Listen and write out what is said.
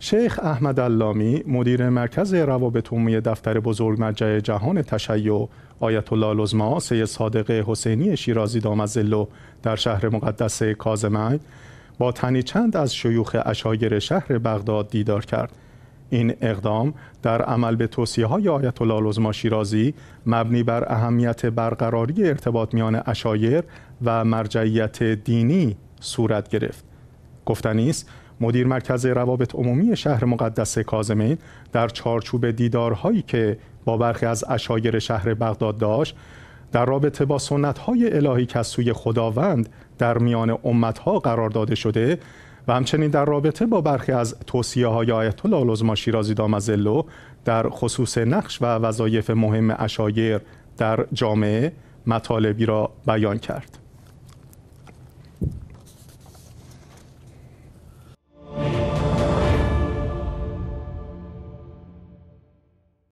شیخ احمد اللامی مدیر مرکز روابط عمومی دفتر بزرگ مرجع جهان تشیع آیت الله لزما سید صادق حسینی شیرازی دامزلو در شهر مقدس کازمین با تنی چند از شیوخ اشایر شهر بغداد دیدار کرد این اقدام در عمل به توصیه های آیت الله لزما شیرازی مبنی بر اهمیت برقراری ارتباط میان اشایر و مرجعیت دینی صورت گرفت گفتنی است مدیر مرکز روابط عمومی شهر مقدس کازمین در چارچوب دیدارهایی که با برخی از اشایر شهر بغداد داشت در رابطه با سنت های الهی که از سوی خداوند در میان امت ها قرار داده شده و همچنین در رابطه با برخی از توصیه های آیت الله العظما شیرازی دامزلو در خصوص نقش و وظایف مهم اشایر در جامعه مطالبی را بیان کرد.